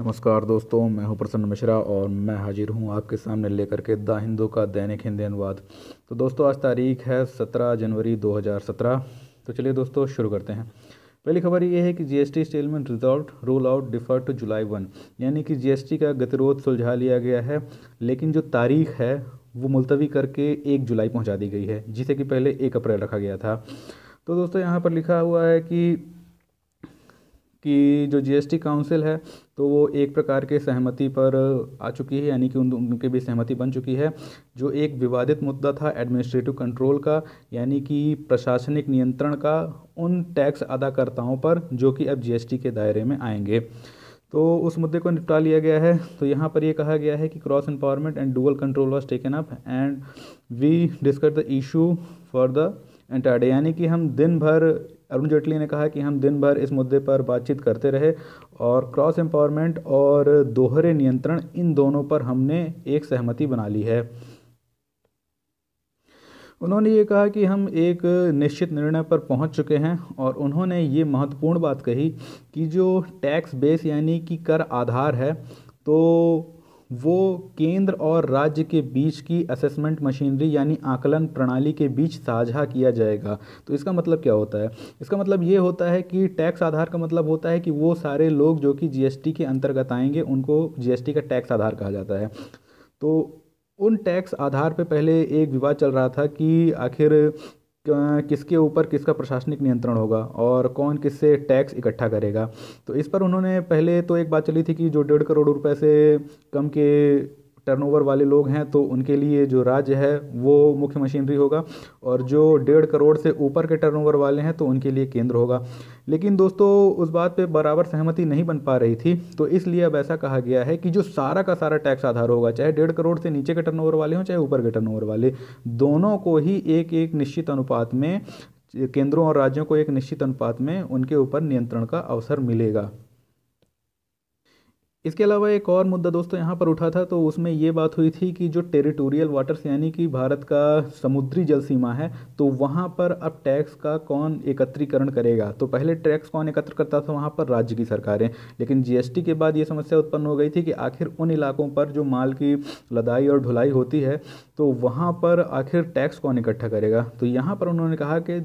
नमस्कार दोस्तों मैं हूं प्रसन्न मिश्रा और मैं हाजिर हूं आपके सामने लेकर के द हिंदू का दैनिक हिंदी अनुवाद तो दोस्तों आज तारीख है 17 जनवरी 2017 तो चलिए दोस्तों शुरू करते हैं पहली खबर ये है कि GST stalemate resolve roll out defer to July one यानी कि जीएसटी का गतिरोध सुलझा लिया गया है लेकिन जो तारीख है वो मुलतवी करके एक जुलाई पहुँचा दी गई है जिसे कि पहले एक अप्रैल रखा गया था तो दोस्तों यहाँ पर लिखा हुआ है कि कि जो जीएसटी काउंसिल है तो वो एक प्रकार के सहमति पर आ चुकी है यानी कि उन उनके भी सहमति बन चुकी है जो एक विवादित मुद्दा था एडमिनिस्ट्रेटिव कंट्रोल का यानी कि प्रशासनिक नियंत्रण का उन टैक्स अदाकर्ताओं पर जो कि अब जीएसटी के दायरे में आएंगे तो उस मुद्दे को निपटा लिया गया है तो यहाँ पर ये यह कहा गया है कि cross empowerment and dual control was taken up and we discuss the issue for the entire day यानी कि हम दिन भर अरुण जेटली ने कहा कि हम दिन भर इस मुद्दे पर बातचीत करते रहे और क्रॉस एम्पावरमेंट और दोहरे नियंत्रण इन दोनों पर हमने एक सहमति बना ली है उन्होंने ये कहा कि हम एक निश्चित निर्णय पर पहुंच चुके हैं और उन्होंने ये महत्वपूर्ण बात कही कि जो टैक्स बेस यानी कि कर आधार है तो वो केंद्र और राज्य के बीच की असेसमेंट मशीनरी यानी आकलन प्रणाली के बीच साझा किया जाएगा तो इसका मतलब क्या होता है इसका मतलब ये होता है कि टैक्स आधार का मतलब होता है कि वो सारे लोग जो कि जीएसटी के अंतर्गत आएंगे उनको जीएसटी का टैक्स आधार कहा जाता है तो उन टैक्स आधार पे पहले एक विवाद चल रहा था कि आखिर किसके ऊपर किसका प्रशासनिक नियंत्रण होगा और कौन किससे टैक्स इकट्ठा करेगा तो इस पर उन्होंने पहले तो एक बात चली थी कि जो डेढ़ करोड़ रुपए से कम के टर्नओवर वाले लोग हैं तो उनके लिए जो राज्य है वो मुख्य मशीनरी होगा और जो डेढ़ करोड़ से ऊपर के टर्नओवर वाले हैं तो उनके लिए केंद्र होगा लेकिन दोस्तों उस बात पे बराबर सहमति नहीं बन पा रही थी तो इसलिए अब ऐसा कहा गया है कि जो सारा का सारा टैक्स आधार होगा चाहे डेढ़ करोड़ से नीचे के टर्न वाले हों चाहे ऊपर के टर्न वाले दोनों को ही एक एक निश्चित अनुपात में केंद्रों और राज्यों को एक निश्चित अनुपात में उनके ऊपर नियंत्रण का अवसर मिलेगा इसके अलावा एक और मुद्दा दोस्तों यहाँ पर उठा था तो उसमें ये बात हुई थी कि जो टेरिटोरियल वाटर्स यानी कि भारत का समुद्री जल सीमा है तो वहाँ पर अब टैक्स का कौन एकत्रीकरण करेगा तो पहले टैक्स कौन एकत्र करता था वहाँ पर राज्य की सरकारें लेकिन जीएसटी के बाद ये समस्या उत्पन्न हो गई थी कि आखिर उन इलाकों पर जो माल की लदाई और ढुलाई होती है तो वहाँ पर आखिर टैक्स कौन इकट्ठा करेगा तो यहाँ पर उन्होंने कहा कि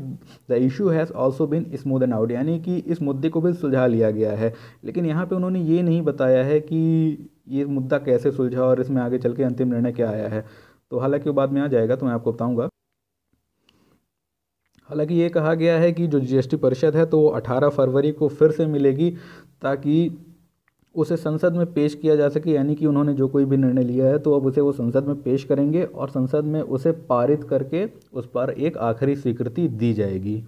the issue has also been and out यानी कि इस मुद्दे को भी सुलझा लिया गया है लेकिन यहाँ पर उन्होंने ये नहीं बताया है है कि ये मुद्दा कैसे सुलझा और इसमें आगे चल के अंतिम निर्णय क्या आया है तो हालांकि वो बाद में आ जाएगा तो मैं आपको बताऊंगा हालांकि ये कहा गया है कि जो जीएसटी परिषद है तो वो अठारह फरवरी को फिर से मिलेगी ताकि उसे संसद में पेश किया जा सके यानी कि उन्होंने जो कोई भी निर्णय लिया है तो अब उसे वो संसद में पेश करेंगे और संसद में उसे पारित करके उस पर एक आखिरी स्वीकृति दी जाएगी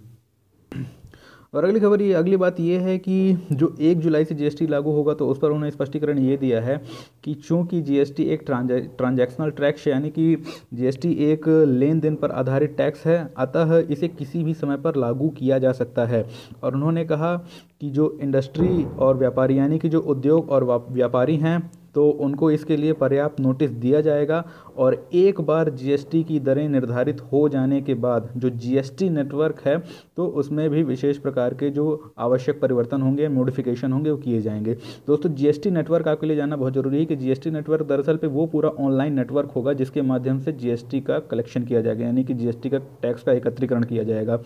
और अगली खबर ये अगली बात ये है कि जो एक जुलाई से जीएसटी लागू होगा तो उस पर उन्होंने स्पष्टीकरण ये दिया है कि चूँकि जीएसटी एक ट्रांजैक्शनल टैक्स यानी कि जीएसटी एक लेन देन पर आधारित टैक्स है अतः इसे किसी भी समय पर लागू किया जा सकता है और उन्होंने कहा कि जो इंडस्ट्री और व्यापारी यानी कि जो उद्योग और व्यापारी हैं तो उनको इसके लिए पर्याप्त नोटिस दिया जाएगा और एक बार जीएसटी की दरें निर्धारित हो जाने के बाद जो जीएसटी नेटवर्क है तो उसमें भी विशेष प्रकार के जो आवश्यक परिवर्तन होंगे मॉडिफिकेशन होंगे वो किए जाएंगे दोस्तों जीएसटी नेटवर्क आपके लिए जाना बहुत ज़रूरी है कि जीएसटी नेटवर्क दरअसल पे वो पूरा ऑनलाइन नेटवर्क होगा जिसके माध्यम से जीएसटी का कलेक्शन किया जाएगा यानी कि जीएसटी का टैक्स का एकत्रीकरण किया जाएगा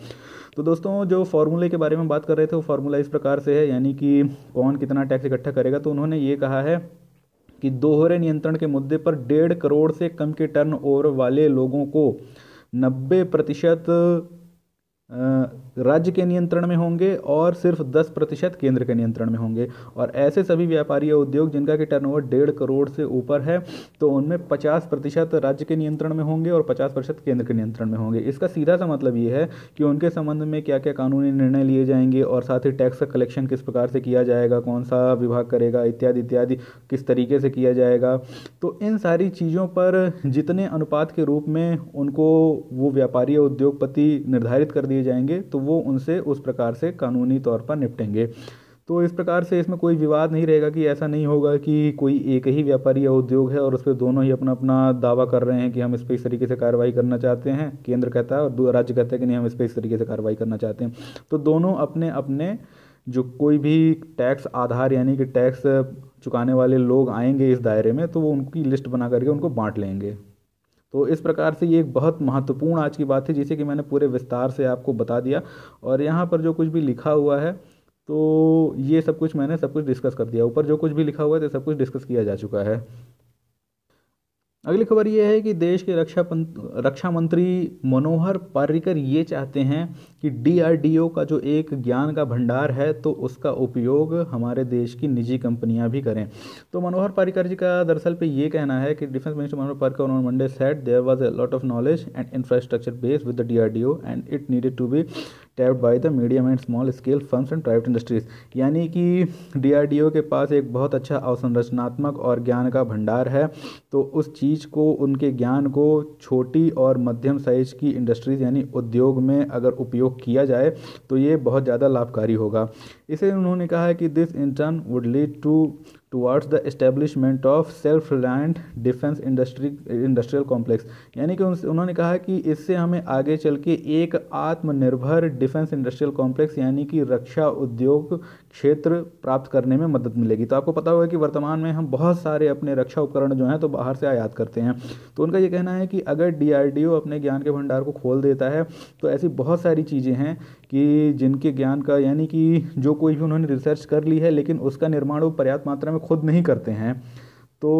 तो दोस्तों जो फॉर्मूले के बारे में बात कर रहे थे वो फार्मूला इस प्रकार से है यानी कि कौन कितना टैक्स इकट्ठा करेगा तो उन्होंने ये कहा है कि दोहरे नियंत्रण के मुद्दे पर डेढ़ करोड़ से कम के टर्नओवर वाले लोगों को नब्बे प्रतिशत राज्य के नियंत्रण में होंगे और सिर्फ दस प्रतिशत केंद्र के नियंत्रण में होंगे और ऐसे सभी व्यापारी या उद्योग जिनका कि टर्नओवर डेढ़ करोड़ से ऊपर है तो उनमें पचास प्रतिशत राज्य के नियंत्रण में होंगे और पचास प्रतिशत केंद्र के नियंत्रण में होंगे इसका सीधा सा मतलब ये है कि उनके संबंध में क्या क्या कानूनी निर्णय लिए जाएंगे और साथ ही टैक्स का कलेक्शन किस प्रकार से किया जाएगा कौन सा विभाग करेगा इत्यादि इत्यादि किस तरीके से किया जाएगा तो इन सारी चीज़ों पर जितने अनुपात के रूप में उनको वो व्यापारी या उद्योगपति निर्धारित कर दिए जाएंगे तो वो उनसे उस प्रकार से कानूनी तौर पर निपटेंगे तो इस प्रकार से इसमें कोई विवाद नहीं रहेगा कि ऐसा नहीं होगा कि कोई एक ही व्यापारी या उद्योग है और उस पर दोनों ही अपना अपना दावा कर रहे हैं कि हम इस पर इस तरीके से कार्रवाई करना चाहते हैं केंद्र कहता है और राज्य कहता है कि नहीं हम इस पर इस तरीके से कार्रवाई करना चाहते हैं तो दोनों अपने अपने जो कोई भी टैक्स आधार यानी कि टैक्स चुकाने वाले लोग आएंगे इस दायरे में तो वो उनकी लिस्ट बना करके उनको बांट लेंगे तो इस प्रकार से ये एक बहुत महत्वपूर्ण आज की बात है जिसे कि मैंने पूरे विस्तार से आपको बता दिया और यहाँ पर जो कुछ भी लिखा हुआ है तो ये सब कुछ मैंने सब कुछ डिस्कस कर दिया ऊपर जो कुछ भी लिखा हुआ है तो सब कुछ डिस्कस किया जा चुका है अगली खबर ये है कि देश के रक्षा रक्षा मंत्री मनोहर पर्रिकर ये चाहते हैं कि डीआरडीओ का जो एक ज्ञान का भंडार है तो उसका उपयोग हमारे देश की निजी कंपनियां भी करें तो मनोहर पारिकर जी का दरअसल पे ये कहना है कि defence minister Manohar Parrikar on Monday said there was a lot of knowledge and infrastructure based with the DRDO and it needed to be tapped by the medium and small scale firms and private industries यानी कि DRDO के पास एक बहुत अच्छा अवसंरचनात्मक और ज्ञान का भंडार है तो उस चीज़ को उनके ज्ञान को छोटी और मध्यम साइज की इंडस्ट्रीज यानी उद्योग में अगर उपयोग उपयोग किया जाए तो ये बहुत ज़्यादा लाभकारी होगा इसे उन्होंने कहा है कि this in turn would lead to towards the establishment of self reliant defence industry industrial complex यानी कि उन्होंने कहा कि इससे हमें आगे चल के एक आत्मनिर्भर डिफेंस इंडस्ट्रियल कॉम्प्लेक्स यानी कि रक्षा उद्योग क्षेत्र प्राप्त करने में मदद मिलेगी तो आपको पता होगा कि वर्तमान में हम बहुत सारे अपने रक्षा उपकरण जो हैं तो बाहर से आयात करते हैं तो उनका ये कहना है कि अगर डी अपने ज्ञान के भंडार को खोल देता है तो ऐसी बहुत सारी चीज़ें हैं कि जिनके ज्ञान का यानी कि जो कोई भी उन्होंने रिसर्च कर ली है लेकिन उसका निर्माण वो पर्याप्त मात्रा में खुद नहीं करते हैं तो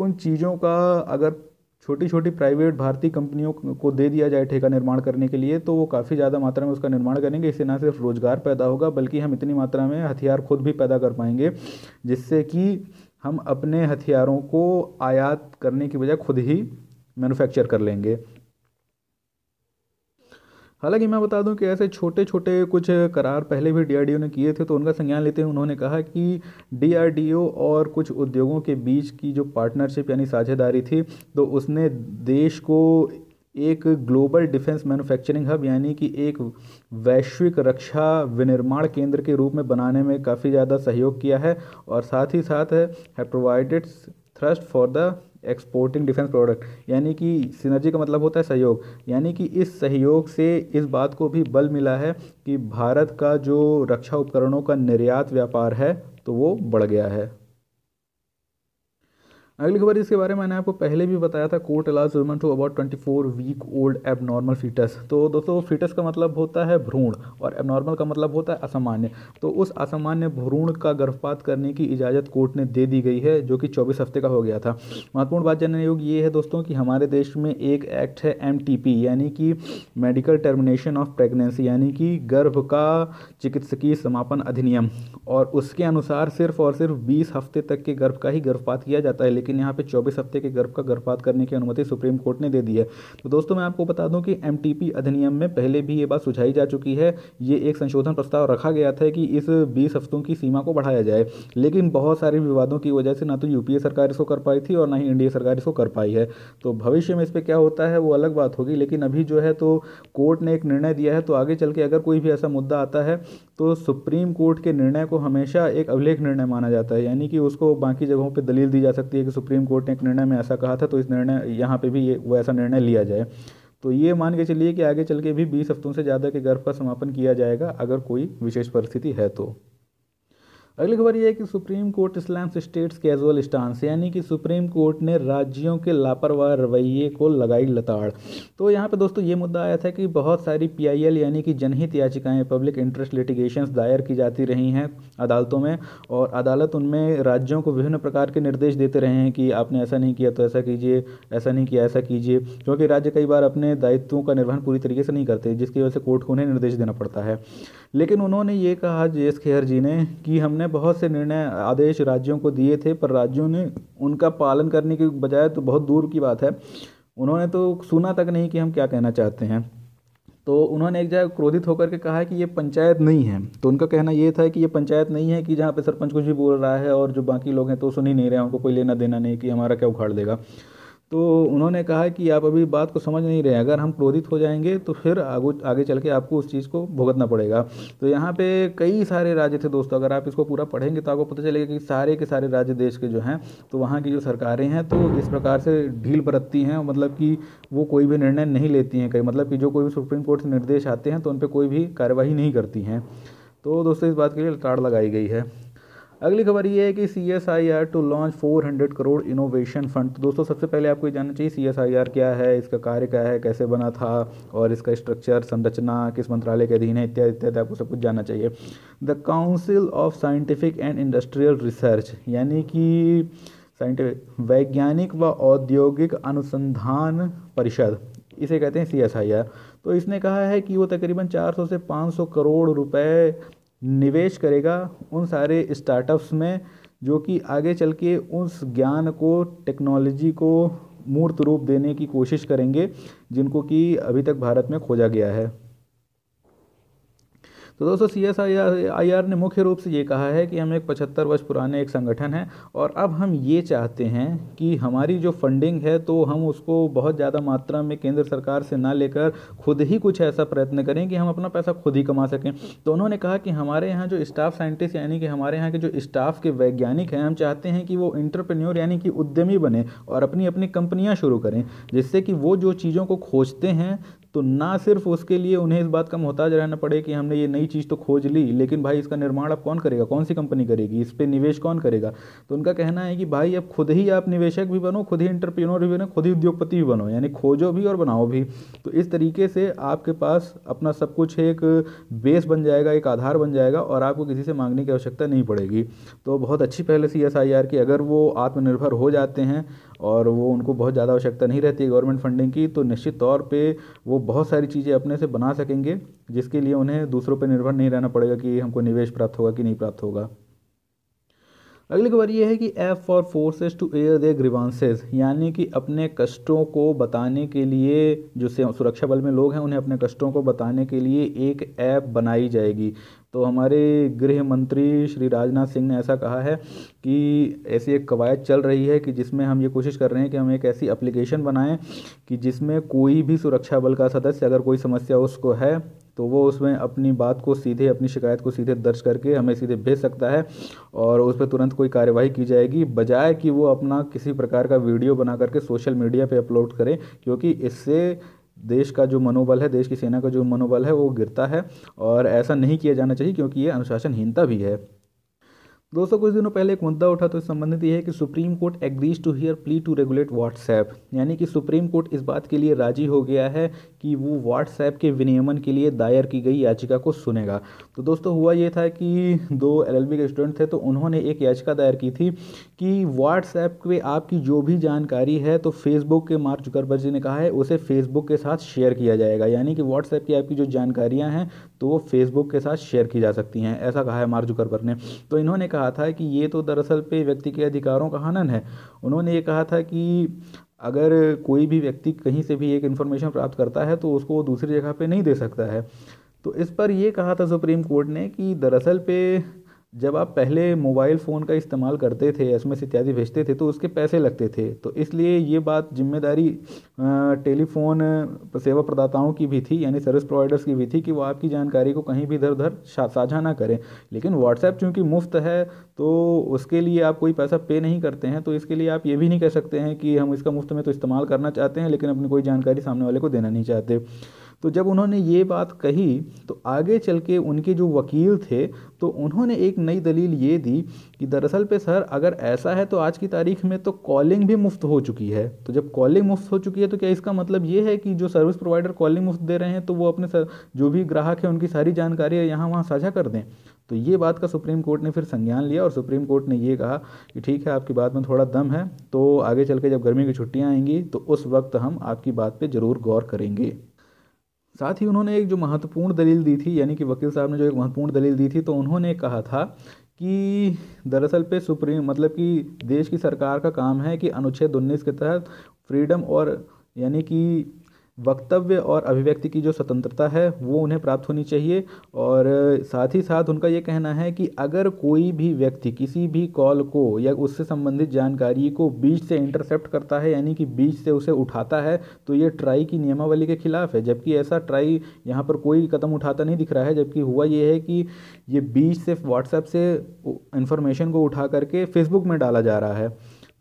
उन चीज़ों का अगर छोटी छोटी प्राइवेट भारतीय कंपनियों को दे दिया जाए ठेका निर्माण करने के लिए तो वो काफ़ी ज़्यादा मात्रा में उसका निर्माण करेंगे इससे ना सिर्फ रोज़गार पैदा होगा बल्कि हम इतनी मात्रा में हथियार खुद भी पैदा कर पाएंगे जिससे कि हम अपने हथियारों को आयात करने की बजाय खुद ही मैन्युफैक्चर कर लेंगे हालांकि मैं बता दूं कि ऐसे छोटे छोटे कुछ करार पहले भी डीआरडीओ ने किए थे तो उनका संज्ञान लेते हुए उन्होंने कहा कि डीआरडीओ और कुछ उद्योगों के बीच की जो पार्टनरशिप यानी साझेदारी थी तो उसने देश को एक ग्लोबल डिफेंस मैन्युफैक्चरिंग हब यानी कि एक वैश्विक रक्षा विनिर्माण केंद्र के रूप में बनाने में काफ़ी ज़्यादा सहयोग किया है और साथ ही साथ है provided thrust for the exporting defence product यानी कि सिनर्जी का मतलब होता है सहयोग यानी कि इस सहयोग से इस बात को भी बल मिला है कि भारत का जो रक्षा उपकरणों का निर्यात व्यापार है तो वो बढ़ गया है अगली खबर इसके बारे में मैंने आपको पहले भी बताया था court allows woman to abort 24 week old abnormal foetus तो दोस्तों फीटस का मतलब होता है भ्रूण और एबनॉर्मल का मतलब होता है असामान्य तो उस असामान्य भ्रूण का गर्भपात करने की इजाज़त कोर्ट ने दे दी गई है जो कि चौबीस हफ्ते का हो गया था महत्वपूर्ण बात जानने योग ये है दोस्तों कि हमारे देश में एक एक्ट है एम यानी कि मेडिकल टर्मिनेशन ऑफ प्रेगनेंसी यानी कि गर्भ का चिकित्सकीय समापन अधिनियम और उसके अनुसार सिर्फ और सिर्फ बीस हफ्ते तक के गर्भ का ही गर्भपात किया जाता है लेकिन यहाँ पे 24 हफ्ते के गर्भ का गर्भपात करने की अनुमति सुप्रीम कोर्ट ने दे दी है तो दोस्तों मैं आपको बता दूं कि एम अधिनियम में पहले भी ये बात सुझाई जा चुकी है ये एक संशोधन प्रस्ताव रखा गया था कि इस बीस हफ्तों की सीमा को बढ़ाया जाए लेकिन बहुत सारे विवादों की वजह से ना तो यूपीए सरकार इसको कर पाई थी और ना ही एनडीए सरकार इसको कर पाई है तो भविष्य में इस पर क्या होता है वो अलग बात होगी लेकिन अभी जो है तो कोर्ट ने एक निर्णय दिया है तो आगे चल के अगर कोई भी ऐसा मुद्दा आता है तो सुप्रीम कोर्ट के निर्णय को हमेशा एक अभिलेख निर्णय माना जाता है यानी कि उसको बाकी जगहों पर दलील दी जा सकती है कि सुप्रीम कोर्ट ने एक निर्णय में ऐसा कहा था तो इस निर्णय यहाँ पे भी ये वो ऐसा निर्णय लिया जाए तो ये मान के चलिए कि आगे चल के भी बीस हफ्तों से ज़्यादा के गर्भ का समापन किया जाएगा अगर कोई विशेष परिस्थिति है तो अगली खबर यह है कि supreme court slams states casual stance यानी कि सुप्रीम कोर्ट ने राज्यों के लापरवाह रवैये को लगाई लताड़ तो यहाँ पे दोस्तों ये मुद्दा आया था कि बहुत सारी पीआईएल यानी कि जनहित याचिकाएं पब्लिक इंटरेस्ट लिटिगेशंस दायर की जाती रही हैं अदालतों में और अदालत उनमें राज्यों को विभिन्न प्रकार के निर्देश देते रहे हैं कि आपने ऐसा नहीं किया तो ऐसा कीजिए ऐसा नहीं किया ऐसा कीजिए क्योंकि राज्य कई बार अपने दायित्वों का निर्वहन पूरी तरीके से नहीं करते जिसकी वजह से कोर्ट को उन्हें निर्देश देना पड़ता है लेकिन उन्होंने ये कहा जे एस खेहर जी ने कि हमने बहुत से निर्णय आदेश राज्यों को दिए थे पर राज्यों ने उनका पालन करने के बजाय तो बहुत दूर की बात है उन्होंने तो सुना तक नहीं कि हम क्या कहना चाहते हैं तो उन्होंने एक जगह क्रोधित होकर के कहा है कि ये पंचायत नहीं है तो उनका कहना ये था कि ये पंचायत नहीं है कि जहाँ पे सरपंच कुछ भी बोल रहा है और जो बाकी लोग हैं तो सुन ही नहीं रहे हैं उनको कोई लेना देना नहीं कि हमारा क्या उखाड़ देगा तो उन्होंने कहा कि आप अभी बात को समझ नहीं रहे अगर हम क्रोधित हो जाएंगे तो फिर आगो आगे चल के आपको उस चीज़ को भुगतना पड़ेगा तो यहाँ पे कई सारे राज्य थे दोस्तों अगर आप इसको पूरा पढ़ेंगे तो आपको पता चलेगा कि सारे के सारे राज्य देश के जो हैं तो वहाँ की जो सरकारें हैं तो इस प्रकार से ढील बरतती हैं मतलब कि वो कोई भी निर्णय नहीं लेती हैं कई मतलब कि जो कोई भी सुप्रीम कोर्ट से निर्देश आते हैं तो उन पर कोई भी कार्यवाही नहीं करती हैं तो दोस्तों इस बात के लिए ताड़ लगाई गई है अगली खबर ये है कि C S I R to launch four hundred crore innovation fund तो दोस्तों सबसे पहले आपको ये जानना चाहिए सी एस आई आर क्या है इसका कार्य क्या है कैसे बना था और इसका स्ट्रक्चर संरचना किस मंत्रालय के अधीन है इत्यादि इत्यादि आपको सब कुछ जानना चाहिए the council of scientific and industrial research यानी कि साइंटिफिक वैज्ञानिक व औद्योगिक अनुसंधान परिषद इसे कहते हैं सी एस आई आर तो इसने कहा है कि वो तकरीबन 400 से 500 करोड़ रुपए निवेश करेगा उन सारे स्टार्टअप्स में जो कि आगे चल के उस ज्ञान को टेक्नोलॉजी को मूर्त रूप देने की कोशिश करेंगे जिनको कि अभी तक भारत में खोजा गया है तो दोस्तों सी एस आई आर ने मुख्य रूप से ये कहा है कि हम एक पचहत्तर वर्ष पुराने एक संगठन हैं और अब हम ये चाहते हैं कि हमारी जो फंडिंग है तो हम उसको बहुत ज़्यादा मात्रा में केंद्र सरकार से ना लेकर खुद ही कुछ ऐसा प्रयत्न करें कि हम अपना पैसा खुद ही कमा सकें तो उन्होंने कहा कि हमारे यहाँ जो स्टाफ साइंटिस्ट यानी कि हमारे यहाँ के जो स्टाफ के वैज्ञानिक हैं हम चाहते हैं कि वो इंटरप्रेन्योर यानी कि उद्यमी बने और अपनी अपनी कंपनियाँ शुरू करें जिससे कि वो जो चीज़ों को खोजते हैं तो ना सिर्फ उसके लिए उन्हें इस बात का मोहताज रहना पड़े कि हमने ये नई चीज़ तो खोज ली लेकिन भाई इसका निर्माण अब कौन करेगा कौन सी कंपनी करेगी इस पर निवेश कौन करेगा तो उनका कहना है कि भाई अब खुद ही आप निवेशक भी बनो खुद ही इंटरप्रीनोर भी बनो खुद ही उद्योगपति भी बनो यानी खोजो भी और बनाओ भी तो इस तरीके से आपके पास अपना सब कुछ एक बेस बन जाएगा एक आधार बन जाएगा और आपको किसी से मांगने की आवश्यकता नहीं पड़ेगी तो बहुत अच्छी पहले सी एस आई आर की अगर वो आत्मनिर्भर हो जाते हैं और वो उनको बहुत ज़्यादा आवश्यकता नहीं रहती है गवर्नमेंट फंडिंग की तो निश्चित तौर पर वो बहुत सारी चीज़ें अपने से बना सकेंगे जिसके लिए उन्हें दूसरों पर निर्भर नहीं रहना पड़ेगा कि हमको निवेश प्राप्त होगा कि नहीं प्राप्त होगा अगली खबर ये है कि F for forces to air their grievances यानी कि अपने कष्टों को बताने के लिए जो सुरक्षा बल में लोग हैं उन्हें अपने कष्टों को बताने के लिए एक ऐप बनाई जाएगी तो हमारे गृह मंत्री श्री राजनाथ सिंह ने ऐसा कहा है कि ऐसी एक कवायद चल रही है कि जिसमें हम ये कोशिश कर रहे हैं कि हम एक ऐसी एप्लीकेशन बनाएं कि जिसमें कोई भी सुरक्षा बल का सदस्य अगर कोई समस्या उसको है तो वो उसमें अपनी बात को सीधे अपनी शिकायत को सीधे दर्ज करके हमें सीधे भेज सकता है और उस पर तुरंत कोई कार्यवाही की जाएगी बजाय कि वो अपना किसी प्रकार का वीडियो बना करके सोशल मीडिया पे अपलोड करें क्योंकि इससे देश का जो मनोबल है देश की सेना का जो मनोबल है वो गिरता है और ऐसा नहीं किया जाना चाहिए क्योंकि ये अनुशासनहीनता भी है दोस्तों कुछ दिनों पहले एक मुद्दा उठा तो इस संबंधित यह है कि supreme court agrees to hear plea to regulate WhatsApp यानी कि सुप्रीम कोर्ट इस बात के लिए राजी हो गया है कि वो व्हाट्सएप के विनियमन के लिए दायर की गई याचिका को सुनेगा तो दोस्तों हुआ ये था कि दो एल के स्टूडेंट थे तो उन्होंने एक याचिका दायर की थी कि व्हाट्सएप पर आपकी जो भी जानकारी है तो फेसबुक के मार्क जुकरबर्ग जी ने कहा है उसे फेसबुक के साथ शेयर किया जाएगा यानी कि व्हाट्सएप की आपकी जो जानकारियाँ हैं तो वो फेसबुक के साथ शेयर की जा सकती हैं ऐसा कहा है मार्क जुकरबर्ग ने तो इन्होंने कहा था कि ये तो दरअसल पे व्यक्ति के अधिकारों का हनन है उन्होंने ये कहा था कि अगर कोई भी व्यक्ति कहीं से भी एक इन्फॉर्मेशन प्राप्त करता है तो उसको वो दूसरी जगह पे नहीं दे सकता है तो इस पर यह कहा था सुप्रीम कोर्ट ने कि दरअसल पे जब आप पहले मोबाइल फ़ोन का इस्तेमाल करते थे एस एम इत्यादि भेजते थे तो उसके पैसे लगते थे तो इसलिए ये बात जिम्मेदारी टेलीफोन सेवा प्रदाताओं की भी थी यानी सर्विस प्रोवाइडर्स की भी थी कि वो आपकी जानकारी को कहीं भी इधर उधर साझा ना करें लेकिन व्हाट्सएप चूँकि मुफ्त है तो उसके लिए आप कोई पैसा पे नहीं करते हैं तो इसके लिए आप ये भी नहीं कह सकते हैं कि हम इसका मुफ्त में तो इस्तेमाल करना चाहते हैं लेकिन अपनी कोई जानकारी सामने वाले को देना नहीं चाहते तो जब उन्होंने ये बात कही तो आगे चल के उनके जो वकील थे तो उन्होंने एक नई दलील ये दी कि दरअसल पे सर अगर ऐसा है तो आज की तारीख में तो कॉलिंग भी मुफ्त हो चुकी है तो जब कॉलिंग मुफ्त हो चुकी है तो क्या इसका मतलब ये है कि जो सर्विस प्रोवाइडर कॉलिंग मुफ्त दे रहे हैं तो वो अपने सर जो भी ग्राहक है उनकी सारी जानकारी यहाँ वहाँ साझा कर दें तो ये बात का सुप्रीम कोर्ट ने फिर संज्ञान लिया और सुप्रीम कोर्ट ने ये कहा कि ठीक है आपकी बात में थोड़ा दम है तो आगे चल के जब गर्मी की छुट्टियाँ आएंगी तो उस वक्त हम आपकी बात पर ज़रूर गौर करेंगे साथ ही उन्होंने एक जो महत्वपूर्ण दलील दी थी यानी कि वकील साहब ने जो एक महत्वपूर्ण दलील दी थी तो उन्होंने कहा था कि दरअसल पे सुप्रीम मतलब कि देश की सरकार का काम है कि अनुच्छेद उन्नीस के तहत फ्रीडम और यानी कि वक्तव्य और अभिव्यक्ति की जो स्वतंत्रता है वो उन्हें प्राप्त होनी चाहिए और साथ ही साथ उनका ये कहना है कि अगर कोई भी व्यक्ति किसी भी कॉल को या उससे संबंधित जानकारी को बीच से इंटरसेप्ट करता है यानी कि बीच से उसे उठाता है तो ये ट्राई की नियमावली के खिलाफ है जबकि ऐसा ट्राई यहाँ पर कोई कदम उठाता नहीं दिख रहा है जबकि हुआ ये है कि ये बीच से व्हाट्सएप से इन्फॉर्मेशन को उठा करके फेसबुक में डाला जा रहा है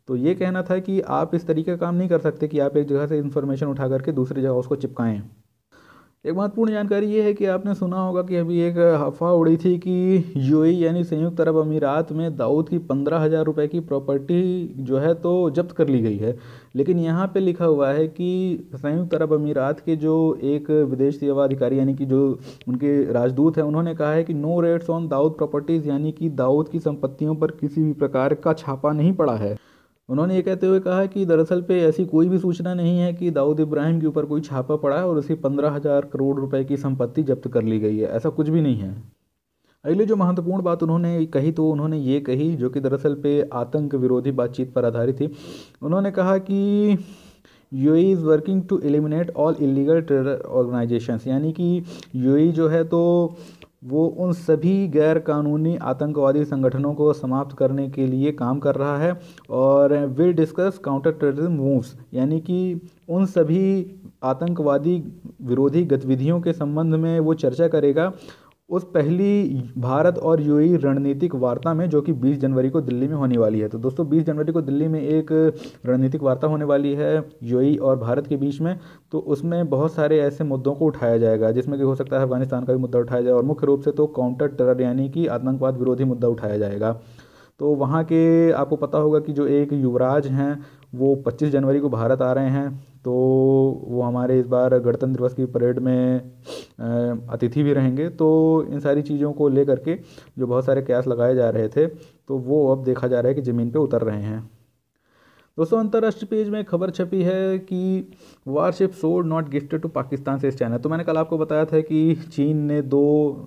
तो ये कहना था कि आप इस तरीके का काम नहीं कर सकते कि आप एक जगह से इन्फॉर्मेशन उठा करके दूसरी जगह उसको चिपकाएं एक महत्वपूर्ण जानकारी ये है कि आपने सुना होगा कि अभी एक अफवाह उड़ी थी कि यूएई यानी संयुक्त अरब अमीरात में दाऊद की पंद्रह हज़ार रुपये की प्रॉपर्टी जो है तो जब्त कर ली गई है लेकिन यहाँ पे लिखा हुआ है कि संयुक्त अरब अमीरात के जो एक विदेश सेवा अधिकारी यानी कि जो उनके राजदूत हैं उन्होंने कहा है कि no raids on Dawood properties यानी कि दाऊद की संपत्तियों पर किसी भी प्रकार का छापा नहीं पड़ा है उन्होंने ये कहते हुए कहा कि दरअसल पे ऐसी कोई भी सूचना नहीं है कि दाऊद इब्राहिम के ऊपर कोई छापा पड़ा है और उसे पंद्रह हज़ार करोड़ रुपए की संपत्ति जब्त कर ली गई है ऐसा कुछ भी नहीं है अगले जो महत्वपूर्ण बात उन्होंने कही तो उन्होंने ये कही जो कि दरअसल पे आतंक विरोधी बातचीत पर आधारित थी उन्होंने कहा कि U is working to eliminate all illegal trader organisations यानी कि यू e जो है तो वो उन सभी गैरकानूनी आतंकवादी संगठनों को समाप्त करने के लिए काम कर रहा है और will discuss counter terrorism moves यानी कि उन सभी आतंकवादी विरोधी गतिविधियों के संबंध में वो चर्चा करेगा उस पहली भारत और यूएई रणनीतिक वार्ता में जो कि 20 जनवरी को दिल्ली में होने वाली है तो दोस्तों 20 जनवरी को दिल्ली में एक रणनीतिक वार्ता होने वाली है यूएई और भारत के बीच में तो उसमें बहुत सारे ऐसे मुद्दों को उठाया जाएगा जिसमें कि हो सकता है अफगानिस्तान का भी मुद्दा उठाया जाए और मुख्य रूप से तो काउंटर टेरर यानी कि आतंकवाद विरोधी मुद्दा उठाया जाएगा तो वहाँ के आपको पता होगा कि जो एक युवराज हैं वो 25 जनवरी को भारत आ रहे हैं तो वो हमारे इस बार गणतंत्र दिवस की परेड में अतिथि भी रहेंगे तो इन सारी चीज़ों को लेकर के जो बहुत सारे कयास लगाए जा रहे थे तो वो अब देखा जा रहा है कि ज़मीन पे उतर रहे हैं दोस्तों अंतर्राष्ट्रीय पेज में खबर छपी है कि वारशिप सोड नॉट गिफ्टेड टू पाकिस्तान से इस चाइना तो मैंने कल आपको बताया था कि चीन ने दो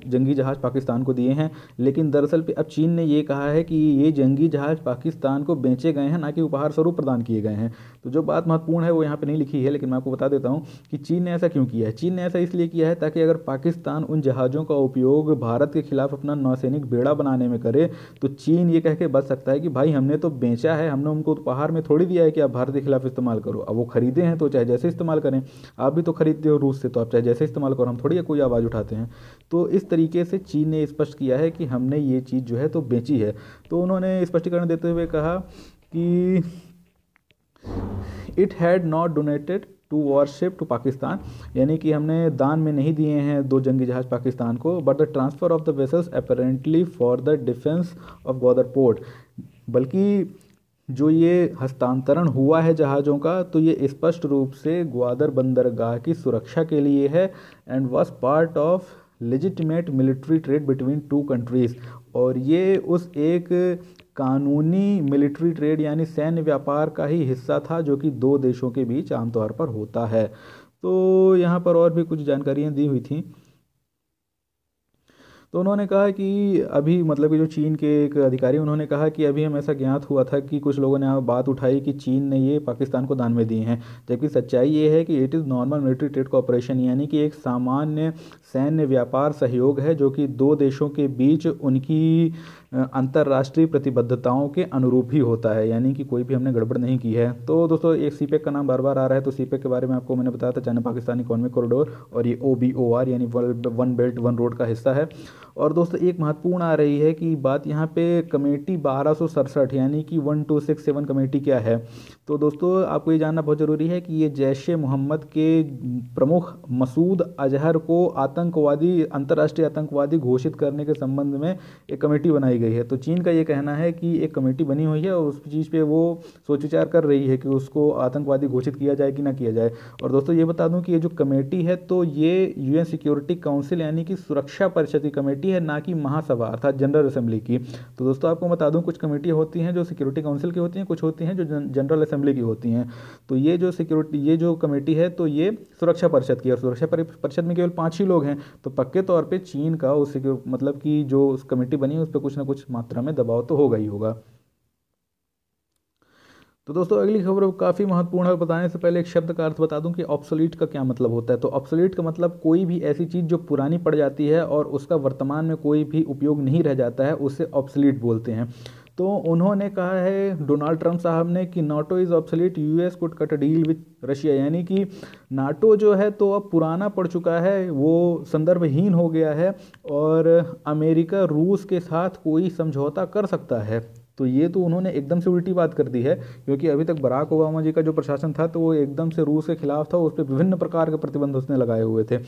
जंगी जहाज़ पाकिस्तान को दिए हैं लेकिन दरअसल अब चीन ने ये कहा है कि ये जंगी जहाज़ पाकिस्तान को बेचे गए हैं ना कि उपहार स्वरूप प्रदान किए गए हैं तो जो बात महत्वपूर्ण है वो यहाँ पर नहीं लिखी है लेकिन मैं आपको बता देता हूँ कि चीन ने ऐसा क्यों किया है चीन ने ऐसा इसलिए किया है ताकि अगर पाकिस्तान उन जहाज़ों का उपयोग भारत के खिलाफ अपना नौसैनिक बेड़ा बनाने में करे तो चीन ये कह के बच सकता है कि भाई हमने तो बेचा है हमने उनको तो उपहार में थोड़ी छोड़ दिया है कि आप भारत के खिलाफ इस्तेमाल करो अब वो खरीदे हैं तो चाहे जैसे इस्तेमाल करें आप भी तो खरीदते हो रूस से तो आप चाहे जैसे इस्तेमाल करो हम थोड़ी कोई आवाज़ उठाते हैं तो इस तरीके से चीन ने स्पष्ट किया है कि हमने ये चीज़ जो है तो बेची है तो उन्होंने स्पष्टीकरण देते हुए कहा कि it had not donated to warship to Pakistan यानी कि हमने दान में नहीं दिए हैं दो जंगी जहाज़ पाकिस्तान को but the transfer of the vessels apparently for the defence of Gwadar port बल्कि जो ये हस्तांतरण हुआ है जहाज़ों का तो ये स्पष्ट रूप से ग्वादर बंदरगाह की सुरक्षा के लिए है and was part of legitimate military trade between two countries और ये उस एक कानूनी मिलिट्री ट्रेड यानी सैन्य व्यापार का ही हिस्सा था जो कि दो देशों के बीच आमतौर पर होता है तो यहाँ पर और भी कुछ जानकारियाँ दी हुई थी तो उन्होंने कहा कि अभी मतलब कि जो चीन के एक अधिकारी उन्होंने कहा कि अभी हम ऐसा ज्ञात हुआ था कि कुछ लोगों ने बात उठाई कि चीन ने ये पाकिस्तान को दान में दिए हैं जबकि सच्चाई ये है कि it is normal military trade cooperation यानी कि एक सामान्य सैन्य व्यापार सहयोग है जो कि दो देशों के बीच उनकी अंतर्राष्ट्रीय प्रतिबद्धताओं के अनुरूप ही होता है यानी कि कोई भी हमने गड़बड़ नहीं की है तो दोस्तों एक सी e का नाम बार बार आ रहा है तो सी e के बारे में आपको मैंने बताया था चाइना पाकिस्तान इकोनॉमिक कॉरिडोर और ये ओ बी ओ आर यानी वन बेल्ट वन रोड का हिस्सा है और दोस्तों एक महत्वपूर्ण आ रही है कि बात यहाँ पे कमेटी बारह यानी कि one two six seven committee क्या है तो दोस्तों आपको ये जानना बहुत ज़रूरी है कि ये जैश ए मोहम्मद के प्रमुख मसूद अजहर को आतंकवादी अंतर्राष्ट्रीय आतंकवादी घोषित करने के संबंध में एक कमेटी बनाई गई है तो चीन का ये कहना है कि एक कमेटी बनी हुई है और उस चीज़ पे वो सोच विचार कर रही है कि उसको आतंकवादी घोषित किया जाए कि ना किया जाए और दोस्तों ये बता दूं कि ये जो कमेटी है तो ये यूएन सिक्योरिटी काउंसिल यानी कि सुरक्षा परिषद की कमेटी है ना कि महासभा अर्थात जनरल असेंबली की तो दोस्तों आपको बता दूँ कुछ कमेटियाँ होती हैं जो सिक्योरिटी काउंसिल की होती हैं कुछ होती हैं जो जनरल असेंबली की होती हैं तो ये जो सिक्योरिटी ये जो कमेटी है तो ये सुरक्षा परिषद की और सुरक्षा परिषद में केवल पाँच ही लोग हैं तो पक्के तौर पर चीन का उस मतलब कि जो उस कमेटी बनी है उस पर कुछ ना कुछ कुछ मात्रा में दबाव तो होगा ही होगा तो दोस्तों अगली खबर काफ़ी महत्वपूर्ण है बताने से पहले एक शब्द का अर्थ बता दूं कि ऑप्सोलीट का क्या मतलब होता है तो ऑप्सोलीट का मतलब कोई भी ऐसी चीज़ जो पुरानी पड़ जाती है और उसका वर्तमान में कोई भी उपयोग नहीं रह जाता है उसे ऑप्सोलीट बोलते हैं तो उन्होंने कहा है डोनाल्ड ट्रंप साहब ने कि NATO is obsolete US could cut deal with Russia यानी कि नाटो जो है तो अब पुराना पड़ चुका है वो संदर्भहीन हो गया है और अमेरिका रूस के साथ कोई समझौता कर सकता है तो ये तो उन्होंने एकदम से उल्टी बात कर दी है क्योंकि अभी तक बराक ओबामा जी का जो प्रशासन था तो वो एकदम से रूस के खिलाफ था उस पर विभिन्न प्रकार के प्रतिबंध उसने लगाए हुए थे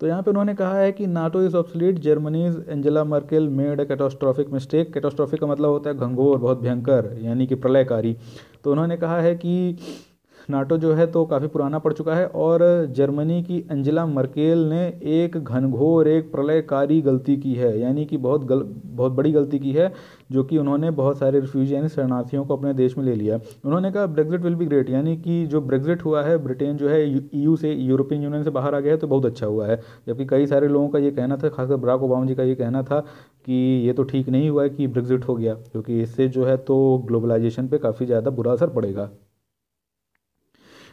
तो यहाँ पर उन्होंने कहा है कि NATO is obsolete Germany's Angela Merkel made a catastrophic mistake catastrophic का मतलब होता है घंघोर बहुत भयंकर यानी कि प्रलयकारी तो उन्होंने कहा है कि नाटो जो है तो काफ़ी पुराना पड़ चुका है और जर्मनी की अंजला मर्केल ने एक घनघोर एक प्रलयकारी गलती की है यानी कि बहुत गल बहुत बड़ी गलती की है जो कि उन्होंने बहुत सारे रिफ्यूजी यानी शरणार्थियों को अपने देश में ले लिया उन्होंने कहा ब्रेग्जिट विल बी ग्रेट यानी कि जो ब्रेग्जिट हुआ है ब्रिटेन जो है ईयू e से यूरोपियन यूनियन से बाहर आ गया है तो बहुत अच्छा हुआ है जबकि कई सारे लोगों का ये कहना था खासकर बराक ओबामा जी का ये कहना था कि ये तो ठीक नहीं हुआ है कि ब्रेग्जिट हो गया क्योंकि इससे जो है तो ग्लोबलाइजेशन पर काफ़ी ज़्यादा बुरा असर पड़ेगा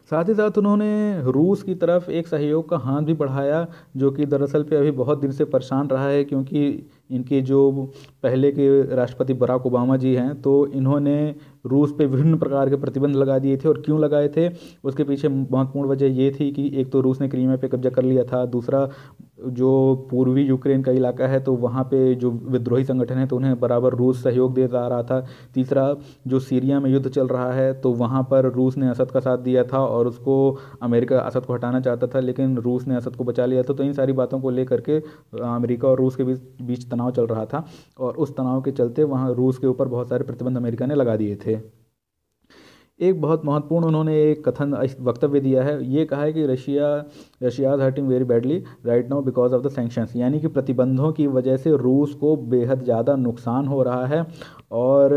साथ ही साथ उन्होंने रूस की तरफ एक सहयोग का हाथ भी बढ़ाया जो कि दरअसल पे अभी बहुत दिन से परेशान रहा है क्योंकि इनके जो पहले के राष्ट्रपति बराक ओबामा जी हैं तो इन्होंने रूस पे विभिन्न प्रकार के प्रतिबंध लगा दिए थे और क्यों लगाए थे उसके पीछे महत्वपूर्ण वजह ये थी कि एक तो रूस ने क्रीमिया पे कब्जा कर लिया था दूसरा जो पूर्वी यूक्रेन का इलाका है तो वहाँ पे जो विद्रोही संगठन है तो उन्हें बराबर रूस सहयोग देता जा रहा था तीसरा जो सीरिया में युद्ध चल रहा है तो वहाँ पर रूस ने असद का साथ दिया था और उसको अमेरिका असद को हटाना चाहता था लेकिन रूस ने असद को बचा लिया था तो इन सारी बातों को लेकर के अमेरिका और रूस के बीच बीच तनाव चल रहा था और उस तनाव के चलते वहाँ रूस के ऊपर बहुत सारे प्रतिबंध अमेरिका ने लगा दिए थे एक बहुत महत्वपूर्ण उन्होंने एक कथन वक्तव्य दिया है ये कहा है कि Russia is hurting very badly right now because of the sanctions यानी कि प्रतिबंधों की वजह से रूस को बेहद ज़्यादा नुकसान हो रहा है और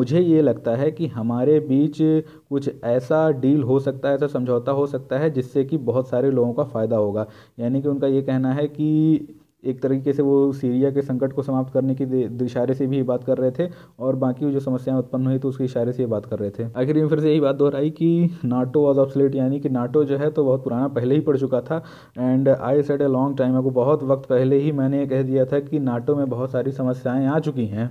मुझे ये लगता है कि हमारे बीच कुछ ऐसा डील हो सकता है ऐसा समझौता हो सकता है जिससे कि बहुत सारे लोगों का फ़ायदा होगा यानी कि उनका ये कहना है कि एक तरीके से वो सीरिया के संकट को समाप्त करने की इशारे से भी बात कर रहे थे और बाकी जो समस्याएं उत्पन्न हुई तो उसके इशारे से ये बात कर रहे थे आखिर में फिर से यही बात दोहराई कि नाटो वॉज ऑब्सलेट यानी कि नाटो जो है तो बहुत पुराना पहले ही पड़ चुका था and I said a long time आपको बहुत वक्त पहले ही मैंने कह दिया था कि नाटो में बहुत सारी समस्याएँ आ चुकी हैं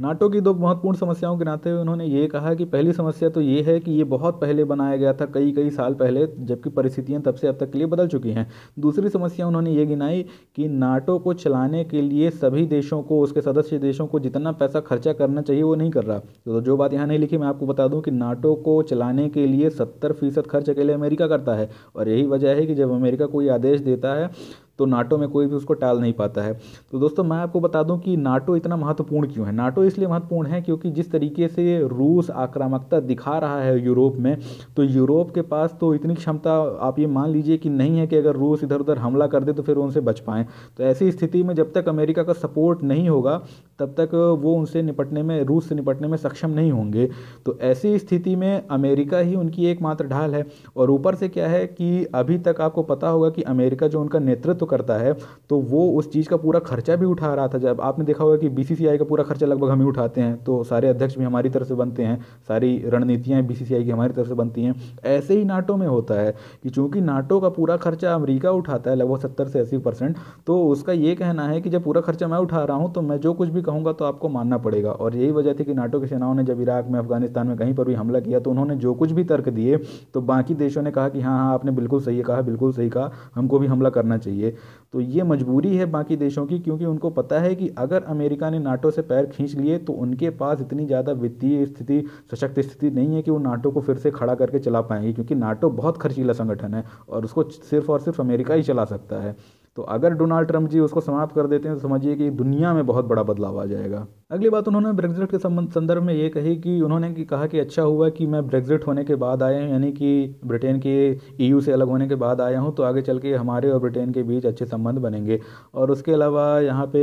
नाटो की दो महत्वपूर्ण समस्याओं गिनाते हुए उन्होंने ये कहा कि पहली समस्या तो ये है कि ये बहुत पहले बनाया गया था कई कई साल पहले जबकि परिस्थितियां तब से अब तक के लिए बदल चुकी हैं दूसरी समस्या उन्होंने ये गिनाई कि नाटो को चलाने के लिए सभी देशों को उसके सदस्य देशों को जितना पैसा खर्चा करना चाहिए वो नहीं कर रहा तो जो बात यहाँ नहीं लिखी मैं आपको बता दूँ कि नाटो को चलाने के लिए सत्तर फीसद खर्च अकेले अमेरिका करता है और यही वजह है कि जब अमेरिका कोई आदेश देता है तो नाटो में कोई भी उसको टाल नहीं पाता है तो दोस्तों मैं आपको बता दूं कि नाटो इतना महत्वपूर्ण क्यों है नाटो इसलिए महत्वपूर्ण है क्योंकि जिस तरीके से रूस आक्रामकता दिखा रहा है यूरोप में तो यूरोप के पास तो इतनी क्षमता आप ये मान लीजिए कि नहीं है कि अगर रूस इधर उधर हमला कर दे तो फिर उनसे बच पाएँ तो ऐसी स्थिति में जब तक अमेरिका का सपोर्ट नहीं होगा तब तक वो उनसे निपटने में रूस से निपटने में सक्षम नहीं होंगे तो ऐसी स्थिति में अमेरिका ही उनकी एकमात्र ढाल है और ऊपर से क्या है कि अभी तक आपको पता होगा कि अमेरिका जो उनका नेतृत्व तो करता है तो वो उस चीज़ का पूरा खर्चा भी उठा रहा था जब आपने देखा होगा कि बीसीसीआई का पूरा खर्चा लगभग हम ही उठाते हैं तो सारे अध्यक्ष भी हमारी तरफ से बनते हैं सारी रणनीतियाँ बीसीसीआई की हमारी तरफ से बनती हैं ऐसे ही नाटो में होता है कि चूँकि नाटो का पूरा खर्चा अमरीका उठाता है लगभग सत्तर से अस्सी परसेंट तो उसका ये कहना है कि जब पूरा खर्चा मैं उठा रहा हूँ तो मैं जो कुछ भी कहूँगा तो आपको मानना पड़ेगा और यही वजह थी कि नाटो की सेनाओं ने जब इराक में अफगानिस्तान में कहीं पर भी हमला किया तो उन्होंने जो कुछ भी तर्क दिए तो बाकी देशों ने कहा कि हाँ हाँ आपने बिल्कुल सही कहा बिल्कुल सही कहा हमको भी हमला करना चाहिए तो ये मजबूरी है बाकी देशों की क्योंकि उनको पता है कि अगर अमेरिका ने नाटो से पैर खींच लिए तो उनके पास इतनी ज़्यादा वित्तीय स्थिति सशक्त स्थिति नहीं है कि वो नाटो को फिर से खड़ा करके चला पाएंगे क्योंकि नाटो बहुत खर्चीला संगठन है और उसको सिर्फ और सिर्फ अमेरिका ही चला सकता है तो अगर डोनाल्ड ट्रंप जी उसको समाप्त कर देते हैं तो समझिए कि दुनिया में बहुत बड़ा बदलाव आ जाएगा अगली बात उन्होंने ब्रेग्जिट के संदर्भ में ये कही कि उन्होंने कि कहा कि अच्छा हुआ कि मैं ब्रेग्जिट होने के बाद आया हूँ यानी कि ब्रिटेन के ई से अलग होने के बाद आया हूँ तो आगे चल के हमारे और ब्रिटेन के बीच अच्छे संबंध बनेंगे और उसके अलावा यहाँ पे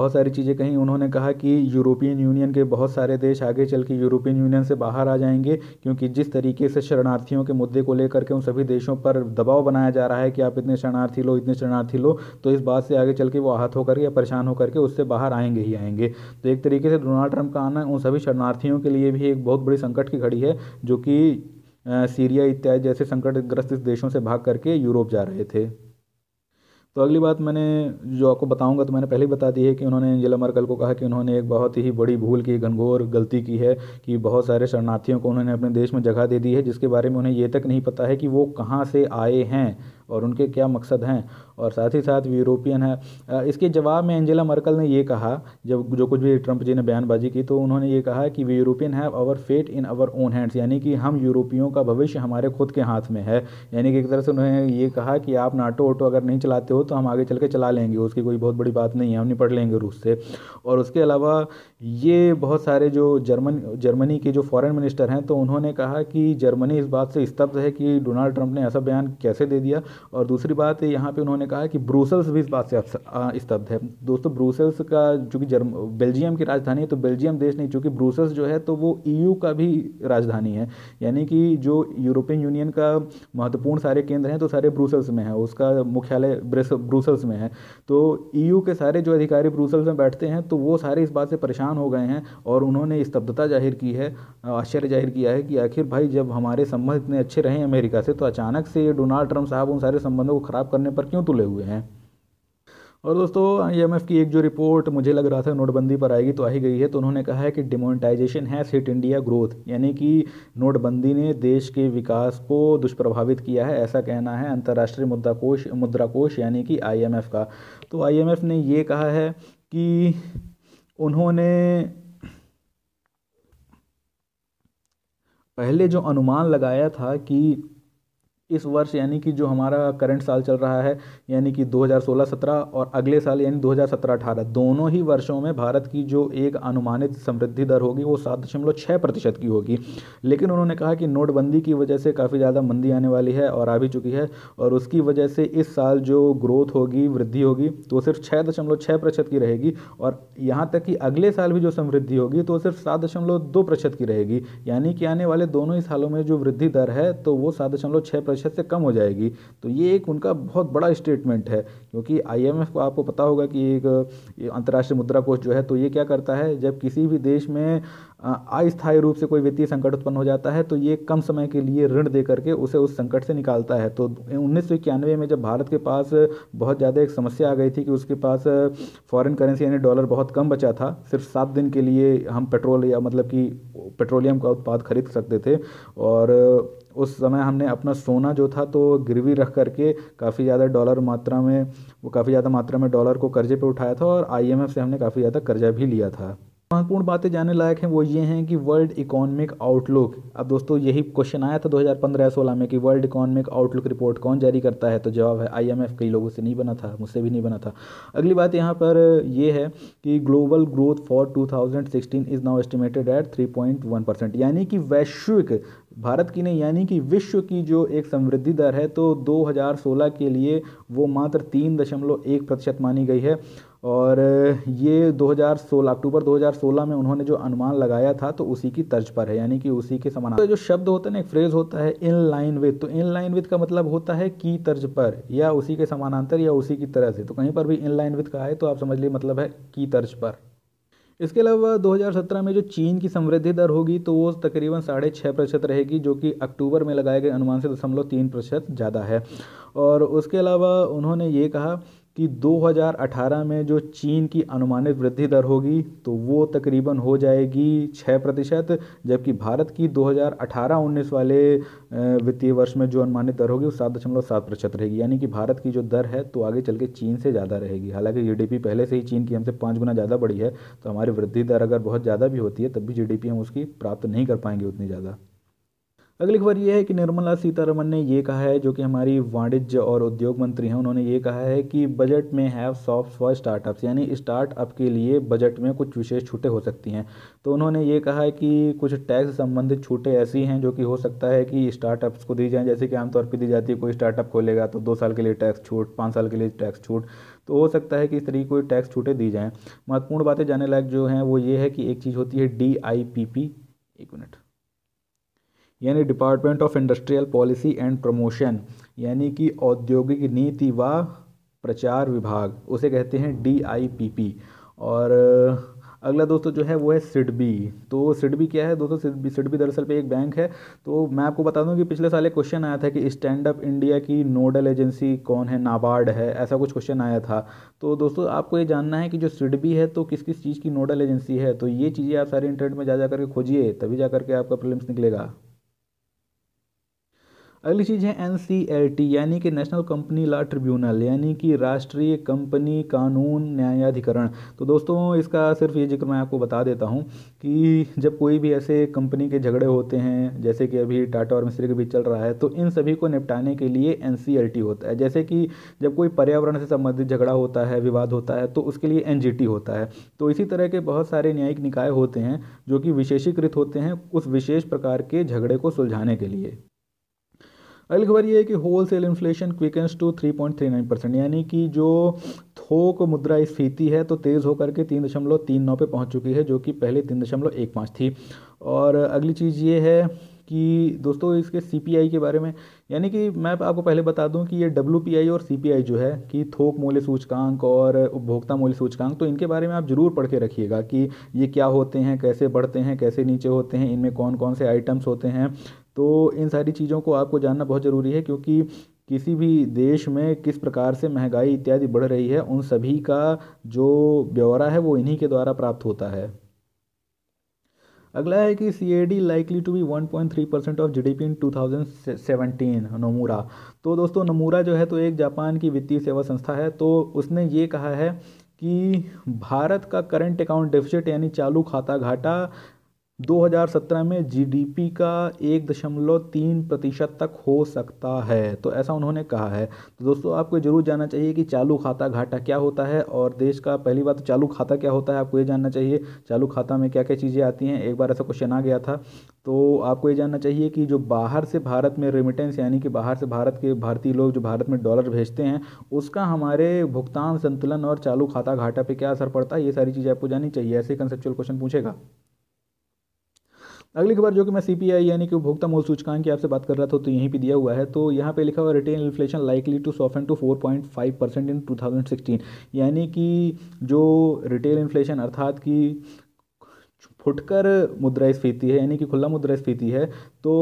बहुत सारी चीज़ें कहीं उन्होंने कहा कि यूरोपियन यूनियन के बहुत सारे देश आगे चल के यूरोपियन यूनियन से बाहर आ जाएंगे क्योंकि जिस तरीके से शरणार्थियों के मुद्दे को लेकर के उन सभी देशों पर दबाव बनाया जा रहा है कि आप इतने शरणार्थी लो इतने शरणार्थी साथ ही लो तो इस बात से आगे चल के वो आहत होकर या परेशान होकर के उससे बाहर आएंगे ही आएंगे तो एक तरीके से डोनाल्ड ट्रंप का आना उन सभी शरणार्थियों के लिए भी एक बहुत बड़ी संकट की घड़ी है जो कि सीरिया इत्यादि जैसे संकटग्रस्त देशों से भाग करके यूरोप जा रहे थे तो अगली बात मैंने जो आपको बताऊंगा तो मैंने पहले ही बता दी है कि उन्होंने एंजेला मर्कल को कहा कि उन्होंने एक बहुत ही बड़ी भूल की घनघोर गलती की है कि बहुत सारे शरणार्थियों को उन्होंने अपने देश में जगह दे दी है जिसके बारे में उन्हें ये तक नहीं पता है कि वो कहाँ से आए हैं और उनके क्या मकसद हैं और साथ ही साथ यूरोपियन है इसके जवाब में एंजेला मर्कल ने ये कहा जब जो कुछ भी ट्रंप जी ने बयानबाजी की तो उन्होंने ये कहा कि we European have our fate in our own hands यानी कि हम यूरोपियों का भविष्य हमारे खुद के हाथ में है यानी कि एक तरह से उन्होंने ये कहा कि आप नाटो ओटो अगर नहीं चलाते हो तो हम आगे चल के चला लेंगे उसकी कोई बहुत बड़ी बात नहीं है हम निपट लेंगे रूस से और उसके अलावा ये बहुत सारे जो जर्मन जर्मनी के जो फॉरेन मिनिस्टर हैं तो उन्होंने कहा कि जर्मनी इस बात से स्तब्ध है कि डोनाल्ड ट्रंप ने ऐसा बयान कैसे दे दिया और दूसरी बात यहाँ पे उन्होंने कहा कि ब्रूसल्स भी इस बात से स्तब्ध है दोस्तों ब्रूसल्स का चूँकि जर्म बेल्जियम की राजधानी है तो बेल्जियम देश नहीं चूँकि ब्रूसल्स जो है तो वो ई e का भी राजधानी है यानी कि जो यूरोपियन यूनियन का महत्वपूर्ण सारे केंद्र हैं तो सारे ब्रूसल्स में है उसका मुख्यालय ब्रूसल्स में है तो ई e के सारे जो अधिकारी ब्रूसल्स में बैठते हैं तो वो सारे इस बात से परेशान परेशान हो गए हैं और उन्होंने स्तब्धता जाहिर की है आश्चर्य जाहिर किया है कि आखिर भाई जब हमारे संबंध इतने अच्छे रहे अमेरिका से तो अचानक से ये डोनाल्ड ट्रंप साहब उन सारे संबंधों को ख़राब करने पर क्यों तुले हुए हैं और दोस्तों आईएमएफ की एक जो रिपोर्ट मुझे लग रहा था नोटबंदी पर आएगी तो आ ही गई है तो उन्होंने कहा है कि डिमोनिटाइजेशन है हिट इंडिया ग्रोथ यानी कि नोटबंदी ने देश के विकास को दुष्प्रभावित किया है ऐसा कहना है अंतर्राष्ट्रीय मुद्रा कोष मुद्रा कोष यानी कि आईएमएफ का तो आईएमएफ ने ये कहा है कि उन्होंने पहले जो अनुमान लगाया था कि इस वर्ष यानी कि जो हमारा करंट साल चल रहा है यानी कि 2016-17 और अगले साल यानी 2017-18 दोनों ही वर्षों में भारत की जो एक अनुमानित समृद्धि दर होगी वो सात दशमलव छः प्रतिशत की होगी लेकिन उन्होंने कहा कि नोटबंदी की वजह से काफ़ी ज़्यादा मंदी आने वाली है और आ भी चुकी है और उसकी वजह से इस साल जो ग्रोथ होगी वृद्धि होगी तो सिर्फ छः दशमलव छः प्रतिशत की रहेगी और यहाँ तक कि अगले साल भी जो समृद्धि होगी तो सिर्फ सात दशमलव दो प्रतिशत की रहेगी यानी कि आने वाले दोनों ही सालों में जो वृद्धि दर है तो वो सात दशमलव छः प्रतिशत से कम हो जाएगी तो ये एक उनका बहुत बड़ा स्टेटमेंट है क्योंकि आईएमएफ को आपको पता होगा कि एक अंतर्राष्ट्रीय मुद्रा कोष जो है तो ये क्या करता है जब किसी भी देश में अस्थायी रूप से कोई वित्तीय संकट उत्पन्न हो जाता है तो ये कम समय के लिए ऋण दे करके उसे उस संकट से निकालता है तो उन्नीस में जब भारत के पास बहुत ज़्यादा एक समस्या आ गई थी कि उसके पास फॉरेन करेंसी यानी डॉलर बहुत कम बचा था सिर्फ सात दिन के लिए हम पेट्रोल या मतलब कि पेट्रोलियम का उत्पाद खरीद सकते थे और उस समय हमने अपना सोना जो था तो गिरवी रख करके काफ़ी ज़्यादा डॉलर मात्रा में वो काफ़ी ज़्यादा मात्रा में डॉलर को कर्जे पे उठाया था और आईएमएफ से हमने काफ़ी ज़्यादा कर्जा भी लिया था महत्वपूर्ण बातें जानने लायक हैं वो ये हैं कि वर्ल्ड इकोनॉमिक आउटलुक अब दोस्तों यही क्वेश्चन आया था 2015-16 में कि वर्ल्ड इकोनॉमिक आउटलुक रिपोर्ट कौन जारी करता है तो जवाब है आईएमएफ कई लोगों से नहीं बना था मुझसे भी नहीं बना था अगली बात यहाँ पर यह है कि global growth for 2016 is now estimated at three यानी कि वैश्विक भारत की नहीं यानी कि विश्व की जो एक समृद्धि दर है तो 2016 के लिए वो मात्र तीन दशमलव एक प्रतिशत मानी गई है और ये 2016 अक्टूबर 2016 में उन्होंने जो अनुमान लगाया था तो उसी की तर्ज पर है यानी कि उसी के समान तो जो शब्द होता है ना एक फ्रेज होता है इन लाइन विथ तो इन लाइन विथ का मतलब होता है की तर्ज पर या उसी के समानांतर या उसी की तरह से तो कहीं पर भी इन लाइन विथ का है तो आप समझ लिए मतलब है की तर्ज पर इसके अलावा 2017 में जो चीन की समृद्धि दर होगी तो वो तकरीबन साढ़े छः प्रतिशत रहेगी जो कि अक्टूबर में लगाए गए अनुमान से दशमलव तीन प्रतिशत ज़्यादा है और उसके अलावा उन्होंने ये कहा कि 2018 में जो चीन की अनुमानित वृद्धि दर होगी तो वो तकरीबन हो जाएगी छः प्रतिशत जबकि भारत की 2018-19 वाले वित्तीय वर्ष में जो अनुमानित दर होगी वो सात दशमलव सात प्रतिशत रहेगी यानी कि भारत की जो दर है तो आगे चल के चीन से ज़्यादा रहेगी हालांकि जीडीपी पहले से ही चीन की हमसे पाँच गुना ज़्यादा बढ़ी है तो हमारी वृद्धि दर अगर बहुत ज़्यादा भी होती है तब भी जी हम उसकी प्राप्त नहीं कर पाएंगे उतनी ज़्यादा अगली खबर ये है कि निर्मला सीतारमन ने ये कहा है जो कि हमारी वाणिज्य और उद्योग मंत्री हैं उन्होंने ये कहा है कि बजट में हैव सॉफ्ट फॉर स्टार्टअप्स यानी स्टार्टअप के लिए बजट में कुछ विशेष छूटें हो सकती हैं तो उन्होंने ये कहा है कि कुछ टैक्स संबंधित छूटें ऐसी हैं जो कि हो सकता है कि स्टार्टअप्स को दी जाएँ जैसे कि आमतौर पर दी जाती है कोई स्टार्टअप खोलेगा तो दो साल के लिए टैक्स छूट पाँच साल के लिए टैक्स छूट तो हो सकता है कि इस तरीके कोई टैक्स छूटें दी जाएँ महत्वपूर्ण बातें जाने लायक जो हैं वो ये है कि एक चीज़ होती है डी आई पी पी एक मिनट यानी department of industrial policy and promotion यानी कि औद्योगिक नीति व प्रचार विभाग उसे कहते हैं डी और अगला दोस्तों जो है वो है सिडबी तो सिडबी क्या है दोस्तों सिडबी सिडबी दरअसल पे एक बैंक है तो मैं आपको बता दूं कि पिछले साल एक क्वेश्चन आया था कि स्टैंड अप इंडिया की नोडल एजेंसी कौन है नाबार्ड है ऐसा कुछ क्वेश्चन आया था तो दोस्तों आपको ये जानना है कि जो सिडबी है तो किस किस चीज़ की नोडल एजेंसी है तो ये चीज़ें आप सारे इंटरनेट में जा जा करके खोजिए तभी जा करके आपका प्रॉब्लम्स निकलेगा अगली चीज़ है एन यानी कि नेशनल कंपनी लॉ ट्रिब्यूनल यानी कि राष्ट्रीय कंपनी कानून न्यायाधिकरण तो दोस्तों इसका सिर्फ ये जिक्र मैं आपको बता देता हूँ कि जब कोई भी ऐसे कंपनी के झगड़े होते हैं जैसे कि अभी टाटा और मिस्त्री के बीच चल रहा है तो इन सभी को निपटाने के लिए एन होता है जैसे कि जब कोई पर्यावरण से संबंधित झगड़ा होता है विवाद होता है तो उसके लिए एन होता है तो इसी तरह के बहुत सारे न्यायिक निकाय होते हैं जो कि विशेषीकृत होते हैं उस विशेष प्रकार के झगड़े को सुलझाने के लिए अगली खबर ये है कि wholesale inflation quickens to three point three nine percent यानी कि जो थोक मुद्रा स्फीति है तो तेज़ होकर के तीन दशमलव तीन नौ पर पहुँच चुकी है जो कि पहले तीन दशमलव एक पाँच थी और अगली चीज़ ये है कि दोस्तों इसके आई के बारे में यानी कि मैं आपको पहले बता दूं कि ये आई और आई जो है कि थोक मूल्य सूचकांक और उपभोक्ता मूल्य सूचकांक तो इनके बारे में आप ज़रूर पढ़ के रखिएगा कि ये क्या होते हैं कैसे बढ़ते हैं कैसे नीचे होते हैं इनमें कौन कौन से आइटम्स होते हैं तो इन सारी चीज़ों को आपको जानना बहुत ज़रूरी है क्योंकि किसी भी देश में किस प्रकार से महंगाई इत्यादि बढ़ रही है उन सभी का जो ब्यौरा है वो इन्हीं के द्वारा प्राप्त होता है अगला है कि C A D likely to be one point three percent of G D P in two thousand seventeen Nomura तो दोस्तों नमूरा जो है तो एक जापान की वित्तीय सेवा संस्था है तो उसने ये कहा है कि भारत का करंट अकाउंट डेफिसिट यानी चालू खाता घाटा 2017 में जीडीपी का एक दशमलव तीन प्रतिशत तक हो सकता है तो ऐसा उन्होंने कहा है तो दोस्तों आपको ज़रूर जानना चाहिए कि चालू खाता घाटा क्या होता है और देश का पहली बात तो चालू खाता क्या होता है आपको ये जानना चाहिए चालू खाता में क्या क्या चीज़ें आती हैं एक बार ऐसा क्वेश्चन आ गया था तो आपको ये जानना चाहिए कि जो बाहर से भारत में रेमिटेंस यानी कि बाहर से भारत के भारतीय लोग जो भारत में डॉलर भेजते हैं उसका हमारे भुगतान संतुलन और चालू खाता घाटा पर क्या असर पड़ता है ये सारी चीज़ें आपको जाननी चाहिए ऐसे कंसेप्चुअल क्वेश्चन पूछेगा अगली खबर जो कि मैं सीपीआई यानी कि उपभोक्ता मूल सूचकांक की आपसे बात कर रहा था तो यहीं पे दिया हुआ है तो यहाँ पे लिखा हुआ retail inflation likely to soft to four point five percent in two thousand sixteen यानी कि जो रिटेल इन्फ्लेशन अर्थात की फुटकर मुद्रास्फीति है यानी कि खुला मुद्रास्फीति है तो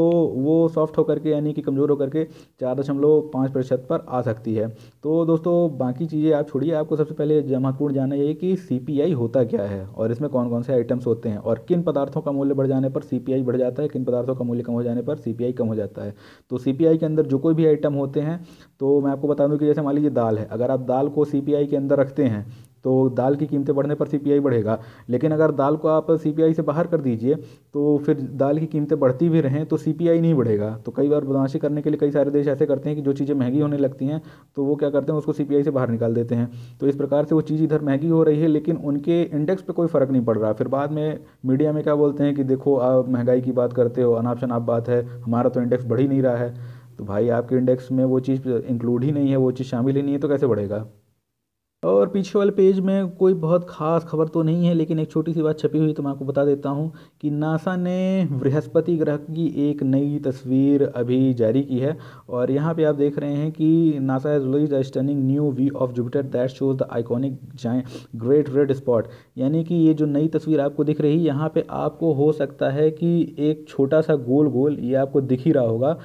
वो सॉफ्ट होकर के यानी कि कमज़ोर होकर के चार दशमलव पाँच प्रतिशत पर आ सकती है तो दोस्तों बाकी चीज़ें आप छोड़िए आपको सबसे पहले महत्वपूर्ण जानना ये कि सी होता क्या है और इसमें कौन कौन से आइटम्स होते हैं और किन पदार्थों का मूल्य बढ़ जाने पर सी बढ़ जाता है किन पदार्थों का मूल्य कम हो जाने पर सी कम हो जाता है तो सी के अंदर जो कोई भी आइटम होते हैं तो मैं आपको बता दूँ कि जैसे मान लीजिए दाल है अगर आप दाल को सी के अंदर रखते हैं तो दाल की कीमतें बढ़ने पर सीपीआई बढ़ेगा लेकिन अगर दाल को आप सीपीआई से बाहर कर दीजिए तो फिर दाल की कीमतें बढ़ती भी रहें तो सीपीआई नहीं बढ़ेगा तो कई बार बदमाशी करने के लिए कई सारे देश ऐसे करते हैं कि जो चीज़ें महंगी होने लगती हैं तो वो क्या करते हैं उसको सीपीआई से बाहर निकाल देते हैं तो इस प्रकार से वो चीज़ इधर महंगी हो रही है लेकिन उनके इंडेक्स पर कोई फ़र्क नहीं पड़ रहा फिर बाद में मीडिया में क्या बोलते हैं कि देखो आप महंगाई की बात करते हो अनाप शनाप बात है हमारा तो इंडेक्स बढ़ ही नहीं रहा है तो भाई आपके इंडेक्स में वो चीज़ इंक्लूड ही नहीं है वो चीज़ शामिल ही नहीं है तो कैसे बढ़ेगा और पीछे वाले पेज में कोई बहुत खास खबर तो नहीं है लेकिन एक छोटी सी बात छपी हुई तो मैं आपको बता देता हूँ कि नासा ने बृहस्पति ग्रह की एक नई तस्वीर अभी जारी की है और यहाँ पे आप देख रहे हैं कि नासा हैज़ लोइज a stunning new view of Jupiter that shows the iconic जाए ग्रेट रेड स्पॉट यानी कि ये जो नई तस्वीर आपको दिख रही है यहाँ पर आपको हो सकता है कि एक छोटा सा गोल गोल ये आपको दिख ही रहा होगा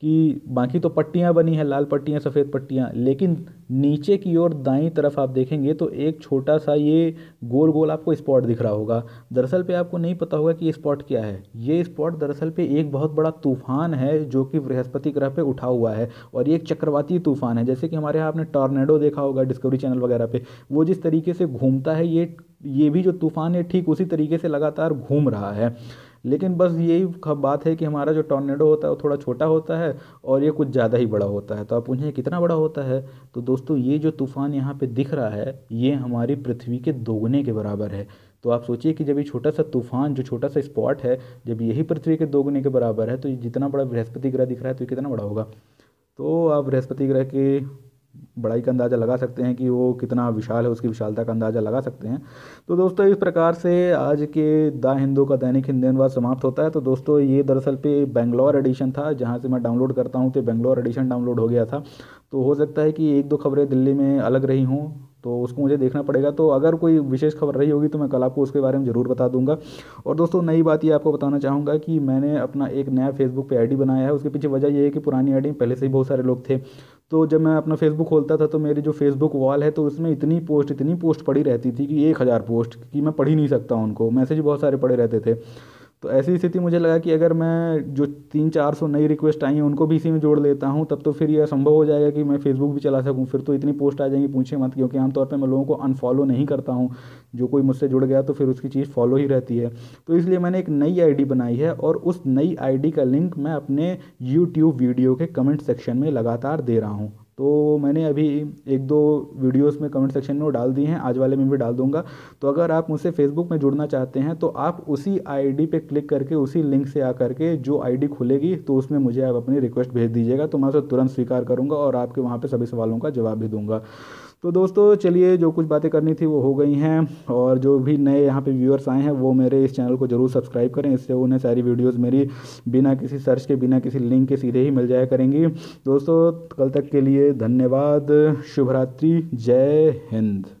कि बाकी तो पट्टियाँ बनी हैं लाल पट्टियाँ सफ़ेद पट्टियाँ लेकिन नीचे की ओर दाईं तरफ आप देखेंगे तो एक छोटा सा ये गोल गोल आपको स्पॉट दिख रहा होगा दरअसल पे आपको नहीं पता होगा कि ये स्पॉट क्या है ये स्पॉट दरअसल पे एक बहुत बड़ा तूफान है जो कि बृहस्पति ग्रह पे उठा हुआ है और ये एक चक्रवाती तूफान है जैसे कि हमारे यहाँ आपने टॉर्नेडो देखा होगा डिस्कवरी चैनल वगैरह पर वो जिस तरीके से घूमता है ये ये भी जो तूफान है ठीक उसी तरीके से लगातार घूम रहा है लेकिन बस यही बात है कि हमारा जो टॉर्नेडो होता है वो थोड़ा छोटा होता है और ये कुछ ज़्यादा ही बड़ा होता है तो आप पूछें कितना बड़ा होता है तो दोस्तों ये जो तूफ़ान यहाँ पे दिख रहा है ये हमारी पृथ्वी के दोगुने के बराबर है तो आप सोचिए कि जब ये छोटा सा तूफान जो छोटा सा स्पॉट है जब यही पृथ्वी के दोगुने के बराबर है तो जितना बड़ा बृहस्पति ग्रह दिख रहा है तो ये कितना बड़ा होगा तो आप बृहस्पति ग्रह के बड़ाई का अंदाज़ा लगा सकते हैं कि वो कितना विशाल है उसकी विशालता का अंदाज़ा लगा सकते हैं तो दोस्तों इस प्रकार से आज के द हिंदू का दैनिक हिंदी अनुवाद समाप्त होता है तो दोस्तों ये दरअसल पे बेंगलोर एडिशन था जहाँ से मैं डाउनलोड करता हूँ तो बेंगलोर एडिशन डाउनलोड हो गया था तो हो सकता है कि एक दो खबरें दिल्ली में अलग रही हूँ तो उसको मुझे देखना पड़ेगा तो अगर कोई विशेष खबर रही होगी तो मैं कल आपको उसके बारे में ज़रूर बता दूंगा और दोस्तों नई बात ये आपको बताना चाहूँगा कि मैंने अपना एक नया फेसबुक पे आईडी बनाया है उसके पीछे वजह ये है कि पुरानी आईडी में पहले से ही बहुत सारे लोग थे तो जब मैं अपना फेसबुक खोलता था तो मेरी जो फेसबुक वॉल है तो उसमें इतनी पोस्ट इतनी पोस्ट पड़ी रहती थी कि एक हज़ार पोस्ट कि मैं पढ़ ही नहीं सकता उनको मैसेज बहुत सारे पड़े रहते थे तो ऐसी स्थिति मुझे लगा कि अगर मैं जो तीन चार सौ नई रिक्वेस्ट आई हैं उनको भी इसी में जोड़ लेता हूँ तब तो फिर यह संभव हो जाएगा कि मैं फेसबुक भी चला सकूँ फिर तो इतनी पोस्ट आ जाएंगी पूछे मत क्योंकि आमतौर पर मैं लोगों को अनफॉलो नहीं करता हूँ जो कोई मुझसे जुड़ गया तो फिर उसकी चीज़ फॉलो ही रहती है तो इसलिए मैंने एक नई आई बनाई है और उस नई आई का लिंक मैं अपने यूट्यूब वीडियो के कमेंट सेक्शन में लगातार दे रहा हूँ तो मैंने अभी एक दो वीडियोस में कमेंट सेक्शन में वो डाल दिए हैं आज वाले में भी डाल दूंगा तो अगर आप मुझसे फेसबुक में जुड़ना चाहते हैं तो आप उसी आईडी पे क्लिक करके उसी लिंक से आ करके जो आईडी खुलेगी तो उसमें मुझे आप अपनी रिक्वेस्ट भेज दीजिएगा तो मैं उसे तुरंत स्वीकार करूँगा और आपके वहाँ पर सभी सवालों का जवाब भी दूंगा तो दोस्तों चलिए जो कुछ बातें करनी थी वो हो गई हैं और जो भी नए यहाँ पे व्यूअर्स आए हैं वो मेरे इस चैनल को ज़रूर सब्सक्राइब करें इससे उन्हें सारी वीडियोस मेरी बिना किसी सर्च के बिना किसी लिंक के सीधे ही मिल जाया करेंगी दोस्तों कल तक के लिए धन्यवाद शुभरात्रि जय हिंद